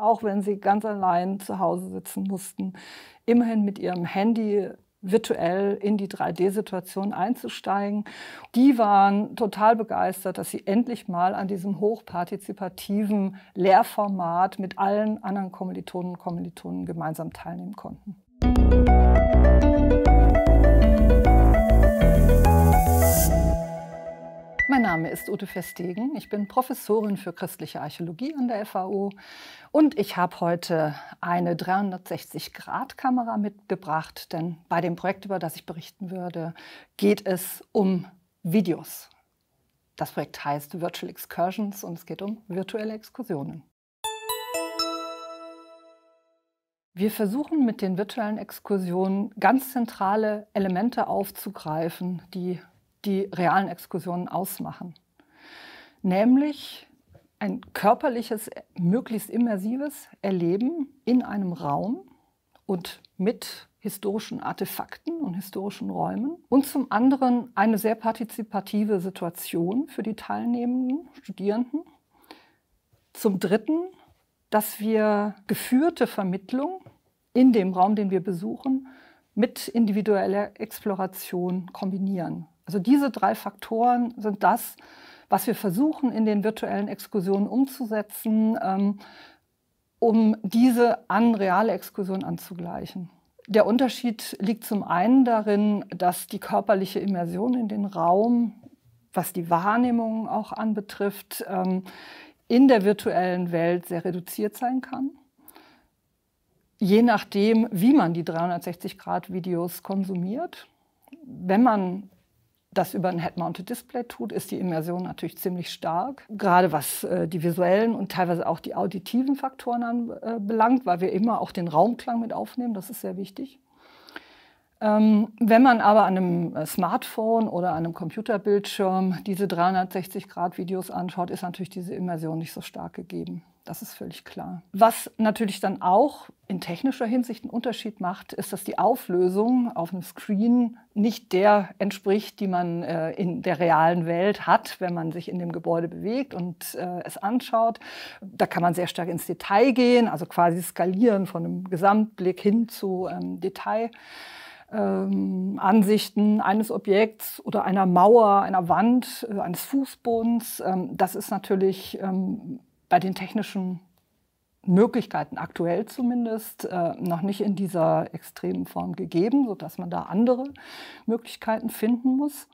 auch wenn sie ganz allein zu Hause sitzen mussten, immerhin mit ihrem Handy virtuell in die 3D-Situation einzusteigen. Die waren total begeistert, dass sie endlich mal an diesem hochpartizipativen Lehrformat mit allen anderen Kommilitonen und Kommilitonen gemeinsam teilnehmen konnten. Mein Name ist Ute Festegen. Ich bin Professorin für christliche Archäologie an der FAU und ich habe heute eine 360-Grad-Kamera mitgebracht, denn bei dem Projekt, über das ich berichten würde, geht es um Videos. Das Projekt heißt Virtual Excursions und es geht um virtuelle Exkursionen. Wir versuchen mit den virtuellen Exkursionen ganz zentrale Elemente aufzugreifen, die die realen Exkursionen ausmachen. Nämlich ein körperliches, möglichst immersives Erleben in einem Raum und mit historischen Artefakten und historischen Räumen und zum anderen eine sehr partizipative Situation für die teilnehmenden Studierenden. Zum dritten, dass wir geführte Vermittlung in dem Raum, den wir besuchen, mit individueller Exploration kombinieren. Also diese drei Faktoren sind das, was wir versuchen in den virtuellen Exkursionen umzusetzen, ähm, um diese an reale Exkursionen anzugleichen. Der Unterschied liegt zum einen darin, dass die körperliche Immersion in den Raum, was die Wahrnehmung auch anbetrifft, ähm, in der virtuellen Welt sehr reduziert sein kann. Je nachdem, wie man die 360-Grad-Videos konsumiert. Wenn man das über ein Head-Mounted Display tut, ist die Immersion natürlich ziemlich stark. Gerade was äh, die visuellen und teilweise auch die auditiven Faktoren anbelangt, äh, weil wir immer auch den Raumklang mit aufnehmen, das ist sehr wichtig. Ähm, wenn man aber an einem äh, Smartphone oder an einem Computerbildschirm diese 360-Grad-Videos anschaut, ist natürlich diese Immersion nicht so stark gegeben. Das ist völlig klar. Was natürlich dann auch in technischer Hinsicht einen Unterschied macht, ist, dass die Auflösung auf dem Screen nicht der entspricht, die man äh, in der realen Welt hat, wenn man sich in dem Gebäude bewegt und äh, es anschaut. Da kann man sehr stark ins Detail gehen, also quasi skalieren von einem Gesamtblick hin zu ähm, Detail. Ähm, Ansichten eines Objekts oder einer Mauer, einer Wand, äh, eines Fußbodens. Ähm, das ist natürlich ähm, bei den technischen Möglichkeiten aktuell zumindest äh, noch nicht in dieser extremen Form gegeben, sodass man da andere Möglichkeiten finden muss.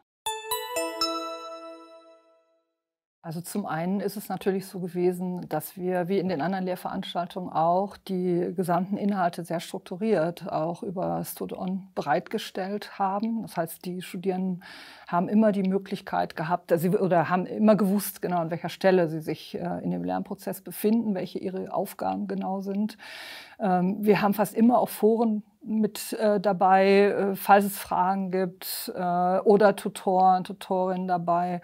Also zum einen ist es natürlich so gewesen, dass wir wie in den anderen Lehrveranstaltungen auch die gesamten Inhalte sehr strukturiert auch über Studon bereitgestellt haben. Das heißt, die Studierenden haben immer die Möglichkeit gehabt, sie, oder haben immer gewusst genau an welcher Stelle sie sich äh, in dem Lernprozess befinden, welche ihre Aufgaben genau sind. Ähm, wir haben fast immer auch Foren mit äh, dabei, äh, falls es Fragen gibt äh, oder Tutoren, Tutorinnen dabei,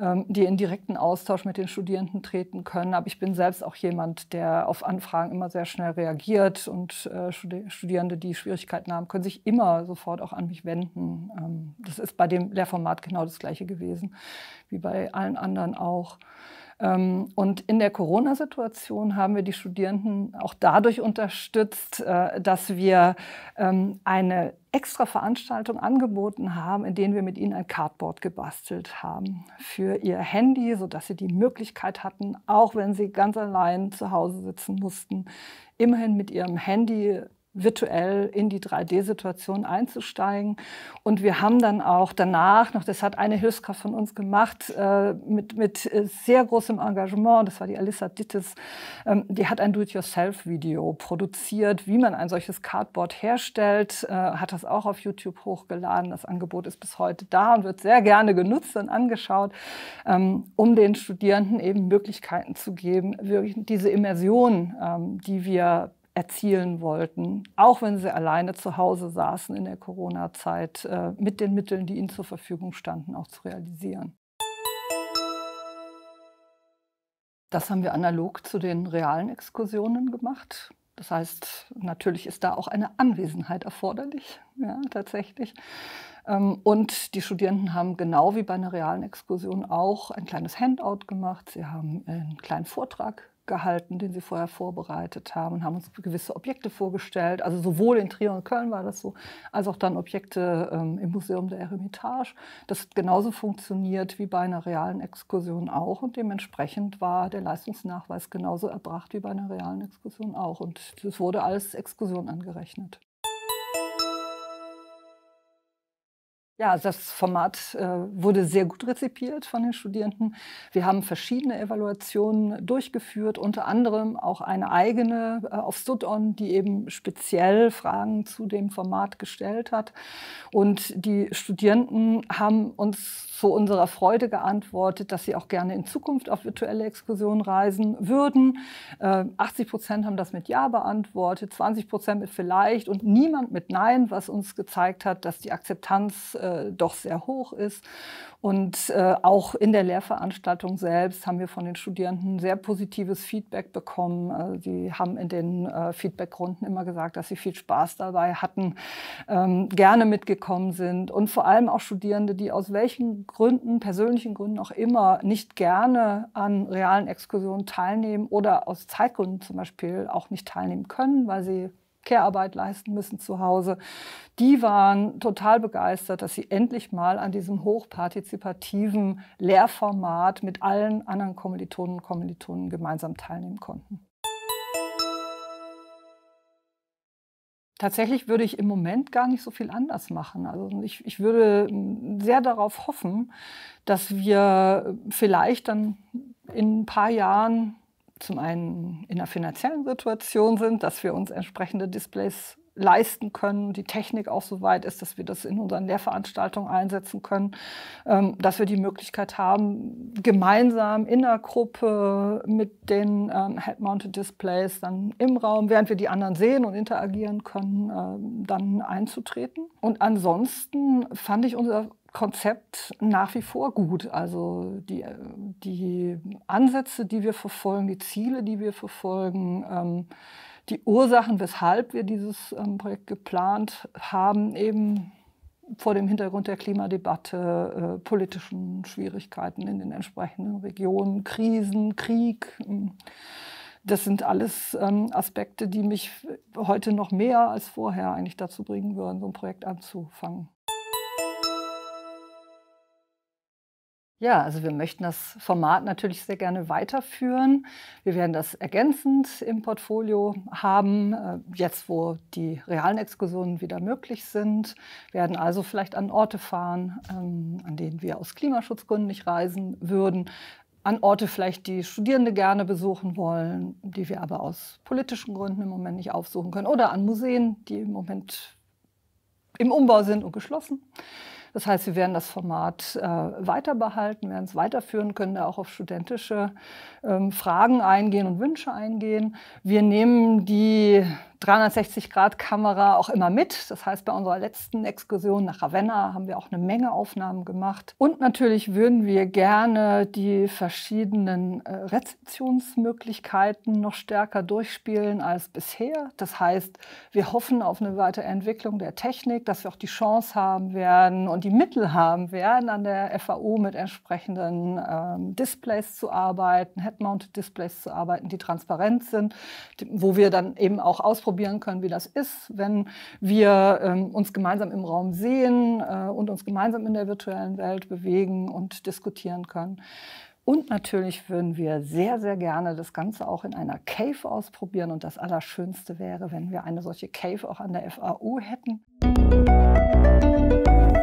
ähm, die in direkten Austausch mit den Studierenden treten können. Aber ich bin selbst auch jemand, der auf Anfragen immer sehr schnell reagiert und äh, Studi Studierende, die Schwierigkeiten haben, können sich immer sofort auch an mich wenden. Ähm, das ist bei dem Lehrformat genau das gleiche gewesen wie bei allen anderen auch. Ähm, und in der Corona-Situation haben wir die Studierenden auch dadurch unterstützt, äh, dass wir ähm, eine extra Veranstaltung angeboten haben, in denen wir mit ihnen ein Cardboard gebastelt haben für ihr Handy, sodass sie die Möglichkeit hatten, auch wenn sie ganz allein zu Hause sitzen mussten, immerhin mit ihrem Handy virtuell in die 3D-Situation einzusteigen. Und wir haben dann auch danach noch, das hat eine Hilfskraft von uns gemacht, äh, mit, mit äh, sehr großem Engagement, das war die Alissa Dittes, ähm, die hat ein Do-it-yourself-Video produziert, wie man ein solches Cardboard herstellt, äh, hat das auch auf YouTube hochgeladen. Das Angebot ist bis heute da und wird sehr gerne genutzt und angeschaut, ähm, um den Studierenden eben Möglichkeiten zu geben, wirklich diese Immersion, ähm, die wir erzielen wollten, auch wenn sie alleine zu Hause saßen in der Corona-Zeit, äh, mit den Mitteln, die ihnen zur Verfügung standen, auch zu realisieren. Das haben wir analog zu den realen Exkursionen gemacht. Das heißt, natürlich ist da auch eine Anwesenheit erforderlich, ja, tatsächlich. Ähm, und die Studierenden haben genau wie bei einer realen Exkursion auch ein kleines Handout gemacht. Sie haben einen kleinen Vortrag gehalten, den sie vorher vorbereitet haben und haben uns gewisse Objekte vorgestellt. Also sowohl in Trier und Köln war das so, als auch dann Objekte ähm, im Museum der Eremitage. Das hat genauso funktioniert wie bei einer realen Exkursion auch und dementsprechend war der Leistungsnachweis genauso erbracht wie bei einer realen Exkursion auch und es wurde als Exkursion angerechnet. Ja, das Format äh, wurde sehr gut rezipiert von den Studierenden. Wir haben verschiedene Evaluationen durchgeführt, unter anderem auch eine eigene äh, auf Studon, die eben speziell Fragen zu dem Format gestellt hat. Und die Studierenden haben uns zu unserer Freude geantwortet, dass sie auch gerne in Zukunft auf virtuelle Exkursionen reisen würden. 80 äh, Prozent haben das mit Ja beantwortet, 20 Prozent mit Vielleicht und niemand mit Nein, was uns gezeigt hat, dass die Akzeptanz äh, doch sehr hoch ist. Und äh, auch in der Lehrveranstaltung selbst haben wir von den Studierenden sehr positives Feedback bekommen. Also sie haben in den äh, Feedbackrunden immer gesagt, dass sie viel Spaß dabei hatten, ähm, gerne mitgekommen sind und vor allem auch Studierende, die aus welchen Gründen, persönlichen Gründen auch immer, nicht gerne an realen Exkursionen teilnehmen oder aus Zeitgründen zum Beispiel auch nicht teilnehmen können, weil sie Care-Arbeit leisten müssen zu Hause. Die waren total begeistert, dass sie endlich mal an diesem hochpartizipativen Lehrformat mit allen anderen Kommilitonen und Kommilitonen gemeinsam teilnehmen konnten. Tatsächlich würde ich im Moment gar nicht so viel anders machen. Also ich, ich würde hm, sehr darauf hoffen, dass wir vielleicht dann in ein paar Jahren zum einen in einer finanziellen Situation sind, dass wir uns entsprechende Displays leisten können, die Technik auch so weit ist, dass wir das in unseren Lehrveranstaltungen einsetzen können, ähm, dass wir die Möglichkeit haben, gemeinsam in der Gruppe mit den ähm, Head-Mounted Displays dann im Raum, während wir die anderen sehen und interagieren können, ähm, dann einzutreten. Und ansonsten fand ich unser Konzept nach wie vor gut. Also die, äh, die Ansätze, die wir verfolgen, die Ziele, die wir verfolgen, ähm, die Ursachen, weshalb wir dieses ähm, Projekt geplant haben, eben vor dem Hintergrund der Klimadebatte, äh, politischen Schwierigkeiten in den entsprechenden Regionen, Krisen, Krieg. das sind alles ähm, Aspekte, die mich heute noch mehr als vorher eigentlich dazu bringen würden, so ein Projekt anzufangen. Ja, also wir möchten das Format natürlich sehr gerne weiterführen. Wir werden das ergänzend im Portfolio haben, äh, jetzt wo die realen Exkursionen wieder möglich sind, werden also vielleicht an Orte fahren, ähm, an denen wir aus Klimaschutzgründen nicht reisen würden, an Orte vielleicht, die Studierende gerne besuchen wollen, die wir aber aus politischen Gründen im Moment nicht aufsuchen können, oder an Museen, die im Moment im Umbau sind und geschlossen. Das heißt, wir werden das Format äh, weiter behalten, werden es weiterführen, können da auch auf studentische ähm, Fragen eingehen und Wünsche eingehen. Wir nehmen die 360-Grad-Kamera auch immer mit. Das heißt, bei unserer letzten Exkursion nach Ravenna haben wir auch eine Menge Aufnahmen gemacht. Und natürlich würden wir gerne die verschiedenen äh, Rezeptionsmöglichkeiten noch stärker durchspielen als bisher. Das heißt, wir hoffen auf eine Weiterentwicklung der Technik, dass wir auch die Chance haben werden und die Mittel haben werden, an der FAO mit entsprechenden ähm, Displays zu arbeiten, Head-Mounted-Displays zu arbeiten, die transparent sind, wo wir dann eben auch ausprobieren, ausprobieren können, wie das ist, wenn wir ähm, uns gemeinsam im Raum sehen äh, und uns gemeinsam in der virtuellen Welt bewegen und diskutieren können. Und natürlich würden wir sehr, sehr gerne das Ganze auch in einer Cave ausprobieren. Und das Allerschönste wäre, wenn wir eine solche Cave auch an der FAU hätten. Musik